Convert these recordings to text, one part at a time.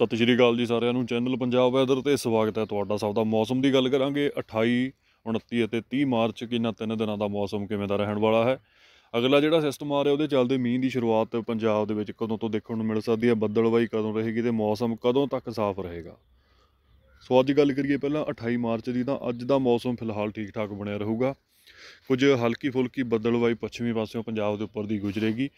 ਸਤਿ ਸ਼੍ਰੀ ਅਕਾਲ ਜੀ ਸਾਰਿਆਂ ਨੂੰ ਚੈਨਲ ਪੰਜਾਬ ਵੈਦਰ ਤੇ ਸਵਾਗਤ ਹੈ ਤੁਹਾਡਾ ਸਭ ਦਾ ਮੌਸਮ ਦੀ ਗੱਲ ਕਰਾਂਗੇ 28 29 ਅਤੇ 30 ਮਾਰਚ ਕਿਨਾਂ ਤਿੰਨ ਦਿਨਾਂ ਦਾ ਮੌਸਮ ਕਿਵੇਂ ਦਾ ਰਹਿਣ ਵਾਲਾ ਹੈ ਅਗਲਾ ਜਿਹੜਾ ਸਿਸਟਮ ਆ ਰਿਹਾ ਉਹਦੇ ਚੱਲਦੇ ਮੀਂਹ ਦੀ ਸ਼ੁਰੂਆਤ ਪੰਜਾਬ ਦੇ ਵਿੱਚ ਕਦੋਂ ਤੋਂ ਦੇਖਣ ਨੂੰ ਮਿਲ ਸਕਦੀ ਹੈ ਬੱਦਲਵਾਈ ਕਦੋਂ ਰਹੇਗੀ ਤੇ ਮੌਸਮ ਕਦੋਂ ਤੱਕ ਸਾਫ਼ ਰਹੇਗਾ ਸੋ ਅੱਜ ਗੱਲ ਕਰੀਏ ਪਹਿਲਾਂ 28 ਮਾਰਚ ਦੀ ਤਾਂ ਅੱਜ ਦਾ ਮੌਸਮ ਫਿਲਹਾਲ ਠੀਕ ਠਾਕ ਬਣਿਆ ਰਹੂਗਾ ਕੁਝ ਹਲਕੀ ਫੁਲਕੀ ਬੱਦਲਵਾਈ ਪੱਛਮੀ ਪਾਸਿਓਂ ਪੰਜਾਬ ਦੇ ਉੱਪਰ ਦੀ ਗੁਜ਼ਰੇਗੀ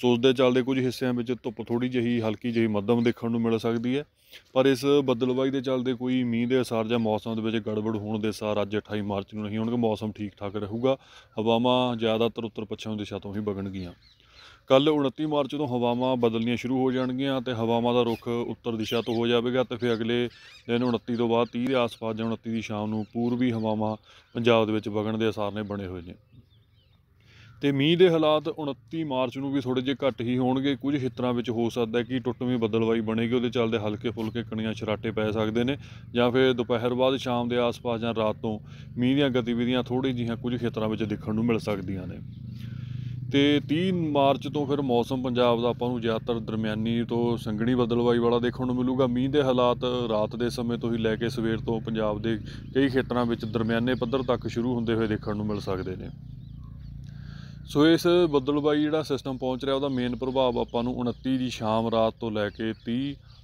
ਸੋ ਉਸ ਦੇ ਚੱਲਦੇ ਕੁਝ ਹਿੱਸਿਆਂ ਵਿੱਚ ਧੁੱਪ ਥੋੜੀ ਜਹੀ ਹਲਕੀ ਜਹੀ ਮੱਧਮ ਦੇਖਣ ਨੂੰ ਮਿਲ ਸਕਦੀ ਹੈ ਪਰ ਇਸ ਬੱਦਲਵਾਈ ਦੇ ਚੱਲਦੇ ਕੋਈ ਮੀਂਹ ਦੇ ਅਸਰ ਜਾਂ ਮੌਸਮ ਦੇ ਵਿੱਚ ਗੜਬੜ ਹੋਣ ਦੇ ਅਸਰ ਅੱਜ 28 ਮਾਰਚ ਨੂੰ ਨਹੀਂ ਹੋਣਗੇ ਮੌਸਮ ਠੀਕ ਠਾਕ ਰਹੂਗਾ ਹਵਾਵਾਂ ਜ਼ਿਆਦਾਤਰ ਉੱਤਰ ਪੱਛਮ ਦਿਸ਼ਾ ਤੋਂ ਹੀ ਵਗਣਗੀਆਂ ਕੱਲ 29 ਮਾਰਚ ਤੋਂ ਹਵਾਵਾਂ ਬਦਲਣੀਆਂ ਸ਼ੁਰੂ ਹੋ ਜਾਣਗੀਆਂ ਤੇ ਹਵਾਵਾਂ ਦਾ ਰੁਖ ਉੱਤਰ ਦਿਸ਼ਾ ਤੋਂ ਹੋ ਜਾਵੇਗਾ ਤੇ ਫਿਰ ਅਗਲੇ ਦਿਨ 29 ਤੋਂ ਬਾਅਦ 30 ਦੇ ਆਸ-ਪਾਸ ਜਾਂ 29 ਦੀ ਸ਼ਾਮ ਨੂੰ ਪੂਰਬੀ ਹਵਾਵਾਂ ਪੰਜਾਬ ਦੇ ਵਿੱਚ ਵਗਣ ਦੇ ਅਸਾਰ ਨੇ ਬਣੇ ਹੋਏ ਨੇ ਤੇ ਮੀਂਹ ਦੇ ਹਾਲਾਤ 29 ਮਾਰਚ ਨੂੰ ਵੀ ਥੋੜੇ ਜਿਹਾ ਘੱਟ ਹੀ ਹੋਣਗੇ ਕੁਝ ਖੇਤਰਾਂ ਵਿੱਚ ਹੋ ਸਕਦਾ ਹੈ ਕਿ ਟੁੱਟਵੀਂ ਬੱਦਲਵਾਈ ਬਣੇਗੀ ਉਹਦੇ ਚੱਲਦੇ ਹਲਕੇ ਫੁਲਕੇ ਕਣੀਆਂ ਛਰਾਟੇ ਪੈ ਸਕਦੇ ਨੇ ਜਾਂ ਫਿਰ ਦੁਪਹਿਰ ਬਾਅਦ ਸ਼ਾਮ ਦੇ ਆਸ-ਪਾਸ ਜਾਂ ਰਾਤ ਤੋਂ ਮੀਂਹ ਦੀਆਂ ਗਤੀਵਿਧੀਆਂ ਥੋੜੀ ਜਿਹੀਆਂ ਕੁਝ ਖੇਤਰਾਂ ਵਿੱਚ ਦੇਖਣ ਨੂੰ ਮਿਲ ਸਕਦੀਆਂ ਨੇ ਤੇ 3 ਮਾਰਚ ਤੋਂ ਫਿਰ ਮੌਸਮ ਪੰਜਾਬ ਦਾ ਆਪਾਂ ਨੂੰ ਜ਼ਿਆਦਾਤਰ ਦਰਮਿਆਨੀ ਤੋਂ ਸੰਘਣੀ ਬਦਲਵਾਈ ਵਾਲਾ ਦੇਖਣ ਨੂੰ ਮਿਲੂਗਾ ਮੀਂਹ ਦੇ ਹਾਲਾਤ ਰਾਤ ਦੇ ਸਮੇਂ ਤੋਂ ਹੀ ਲੈ ਕੇ ਸਵੇਰ ਤੋਂ ਪੰਜਾਬ ਦੇ ਕਈ ਖੇਤਰਾਂ ਵਿੱਚ ਦਰਮਿਆਨੇ ਪੱਧਰ ਤੱਕ ਸ਼ੁਰੂ ਹੁੰਦੇ ਹੋਏ ਦੇਖਣ ਨੂੰ ਮਿਲ ਸਕਦੇ ਨੇ ਸੋ ਇਸ ਬਦਲਵਾਈ ਜਿਹੜਾ ਸਿਸਟਮ ਪਹੁੰਚ ਰਿਹਾ ਉਹਦਾ ਮੇਨ ਪ੍ਰਭਾਵ ਆਪਾਂ ਨੂੰ 29 ਦੀ ਸ਼ਾਮ ਰਾਤ ਤੋਂ ਲੈ ਕੇ 30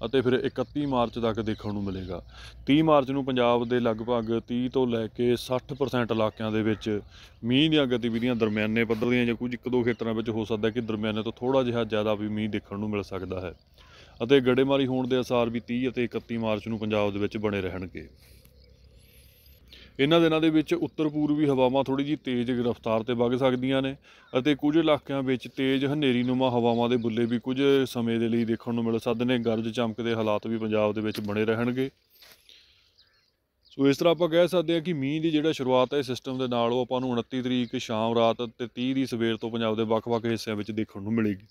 ਅਤੇ ਫਿਰ 31 ਮਾਰਚ ਤੱਕ ਦੇਖਣ ਨੂੰ ਮਿਲੇਗਾ 30 ਮਾਰਚ ਨੂੰ ਪੰਜਾਬ ਦੇ ਲਗਭਗ 30 ਤੋਂ ਲੈ ਕੇ 60% ਇਲਾਕਿਆਂ ਦੇ ਵਿੱਚ ਮੀਂਹ ਦੀਆਂ ਗਤੀਵਿਧੀਆਂ ਦਰਮਿਆਨੇ ਪੱਧਰ ਦੀਆਂ ਜਾਂ ਕੁਝ ਇੱਕ ਦੋ ਖੇਤਰਾਂ ਵਿੱਚ ਹੋ ਸਕਦਾ ਕਿ ਦਰਮਿਆਨੇ ਤੋਂ ਥੋੜਾ ਜਿਹਾ ਜ਼ਿਆਦਾ ਵੀ ਮੀਂਹ ਦੇਖਣ ਨੂੰ ਮਿਲ ਸਕਦਾ ਹੈ ਅਤੇ ਗੜੇਮਾਰੀ ਹੋਣ ਦੇ ਅਸਾਰ ਵੀ 30 ਅਤੇ 31 ਮਾਰਚ ਨੂੰ ਪੰਜਾਬ ਦੇ ਵਿੱਚ ਬਣੇ ਰਹਿਣਗੇ ਇਹਨਾਂ ਦਿਨਾਂ ਦੇ ਵਿੱਚ ਉੱਤਰ ਪੂਰਬੀ ਹਵਾਵਾਂ ਥੋੜੀ ਜੀ ਤੇਜ਼ ਰਫ਼ਤਾਰ ਤੇ ਵਗ ਸਕਦੀਆਂ ਨੇ ਅਤੇ ਕੁਝ ਇਲਾਕਿਆਂ ਵਿੱਚ ਤੇਜ਼ ਹਨੇਰੀਨੁਮਾ ਹਵਾਵਾਂ ਦੇ ਬੁੱਲੇ ਵੀ ਕੁਝ ਸਮੇਂ ਦੇ ਲਈ ਦੇਖਣ ਨੂੰ ਮਿਲ ਸਕਦੇ ਨੇ ਗਰਜ ਚਮਕ ਦੇ ਹਾਲਾਤ ਵੀ ਪੰਜਾਬ ਦੇ ਵਿੱਚ ਬਣੇ ਰਹਿਣਗੇ ਸੋ ਇਸ ਤਰ੍ਹਾਂ ਆਪਾਂ ਕਹਿ ਸਕਦੇ ਹਾਂ ਕਿ ਮੀਂਹ ਦੀ ਜਿਹੜਾ ਸ਼ੁਰੂਆਤ ਹੈ ਸਿਸਟਮ ਦੇ ਨਾਲ ਉਹ ਆਪਾਂ ਨੂੰ 29 ਤਰੀਕ ਸ਼ਾਮ ਰਾਤ ਤੇ 30 ਦੀ ਸਵੇਰ ਤੋਂ ਪੰਜਾਬ ਦੇ ਵੱਖ-ਵੱਖ ਹਿੱਸਿਆਂ ਵਿੱਚ ਦੇਖਣ ਨੂੰ ਮਿਲੇਗੀ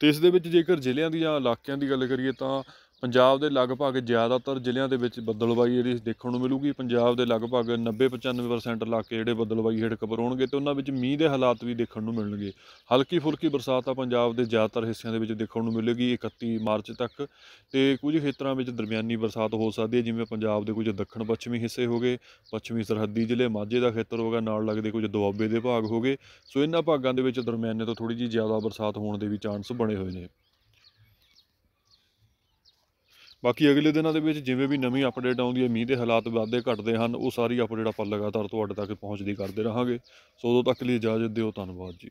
ਤੇ ਇਸ ਦੇ ਵਿੱਚ ਜੇਕਰ ਜ਼ਿਲ੍ਹਿਆਂ ਦੀ ਜਾਂ ਇਲਾਕਿਆਂ ਦੀ ਗੱਲ ਕਰੀਏ ਤਾਂ ਪੰਜਾਬ ਦੇ ਲਗਭਗ ਜ਼ਿਆਦਾਤਰ ਜ਼ਿਲ੍ਹਿਆਂ ਦੇ ਵਿੱਚ ਬੱਦਲਬਾਈ ਜਿਹੜੀ ਦੇਖਣ ਨੂੰ ਮਿਲੂਗੀ ਪੰਜਾਬ ਦੇ ਲਗਭਗ 90-95% ਇਲਾਕੇ ਜਿਹੜੇ ਬੱਦਲਬਾਈ ਹੇਠ ਹੋਣਗੇ ਤੇ ਉਹਨਾਂ ਵਿੱਚ ਮੀਂਹ ਦੇ ਹਾਲਾਤ ਵੀ ਦੇਖਣ ਨੂੰ ਮਿਲਣਗੇ ਹਲਕੀ ਫੁਲਕੀ ਬਰਸਾਤ ਆ ਪੰਜਾਬ ਦੇ ਜ਼ਿਆਦਾਤਰ ਹਿੱਸਿਆਂ ਦੇ ਵਿੱਚ ਦੇਖਣ ਨੂੰ ਮਿਲੇਗੀ 31 ਮਾਰਚ ਤੱਕ ਤੇ ਕੁਝ ਖੇਤਰਾਂ ਵਿੱਚ ਦਰਮਿਆਨੀ ਬਰਸਾਤ ਹੋ ਸਕਦੀ ਹੈ ਜਿਵੇਂ ਪੰਜਾਬ ਦੇ ਕੁਝ ਦੱਖਣ ਪੱਛਮੀ ਹਿੱਸੇ ਹੋਗੇ ਪੱਛਮੀ ਸਰਹੱਦੀ ਜ਼ਿਲ੍ਹੇ ਮਾਝੇ ਦਾ ਖੇਤਰ ਹੋਗਾ ਨਾਲ ਲੱਗਦੇ ਕੁਝ ਦੁਆਬੇ ਦੇ ਭਾਗ ਹੋਗੇ ਸੋ ਇਹਨਾਂ ਭਾਗਾਂ ਦੇ ਵਿੱਚ ਦਰਮਿਆਨੇ ਤੋਂ ਥੋੜੀ ਜੀ ਜ਼ਿਆਦਾ ਬਰਸਾਤ ਹੋਣ ਦੇ ਵੀ ਚਾਂਸ ਬਣੇ ਹੋਏ ਨੇ ਬਾਕੀ ਅਗਲੇ ਦਿਨਾਂ ਦੇ ਵਿੱਚ ਜਿਵੇਂ ਵੀ ਨਵੀਂ ਅਪਡੇਟ ਆਉਂਦੀ ਹੈ ਮੀਂਹ ਦੇ ਹਾਲਾਤ ਵੱਧਦੇ ਘਟਦੇ ਹਨ ਉਹ ਸਾਰੀ ਅਪਡੇਟ ਆਪਾਂ ਲਗਾਤਾਰ ਤੁਹਾਡੇ ਤੱਕ ਪਹੁੰਚਦੀ ਕਰਦੇ ਰਹਾਂਗੇ ਸੋ ਉਦੋਂ ਤੱਕ ਲਈ ਇਜਾਜ਼ਤ ਦਿਓ ਧੰਨਵਾਦ ਜੀ